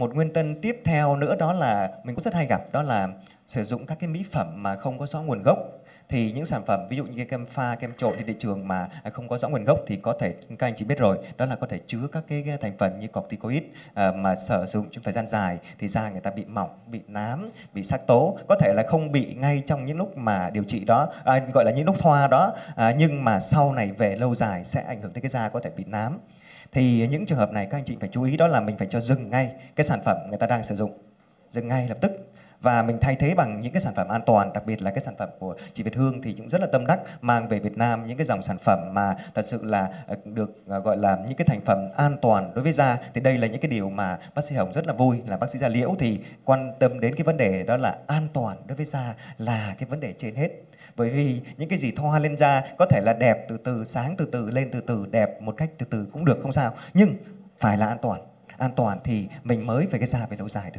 một nguyên nhân tiếp theo nữa đó là mình cũng rất hay gặp đó là sử dụng các cái mỹ phẩm mà không có rõ nguồn gốc thì những sản phẩm ví dụ như cái kem pha kem trộn trên thị trường mà không có rõ nguồn gốc thì có thể các anh chị biết rồi đó là có thể chứa các cái thành phần như corticoid ờ, mà sử dụng trong thời gian dài thì da người ta bị mỏng bị nám bị sắc tố có thể là không bị ngay trong những lúc mà điều trị đó à, gọi là những lúc thoa đó à, nhưng mà sau này về lâu dài sẽ ảnh hưởng đến cái da có thể bị nám thì những trường hợp này các anh chị phải chú ý đó là mình phải cho dừng ngay cái sản phẩm người ta đang sử dụng dừng ngay lập tức và mình thay thế bằng những cái sản phẩm an toàn đặc biệt là cái sản phẩm của chị Việt Hương thì cũng rất là tâm đắc mang về Việt Nam những cái dòng sản phẩm mà thật sự là ờ, được ờ, gọi là những cái thành phẩm an toàn đối với da thì đây là những cái điều mà bác sĩ Hồng rất là vui là bác sĩ da liễu thì quan tâm đến cái vấn đề đó là an toàn đối với da là cái vấn đề trên hết bởi vì những cái gì thoa lên da có thể là đẹp từ từ sáng từ từ lên từ từ đẹp một cách từ từ cũng được không sao nhưng phải là an toàn an toàn thì mình mới về cái da về lâu dài được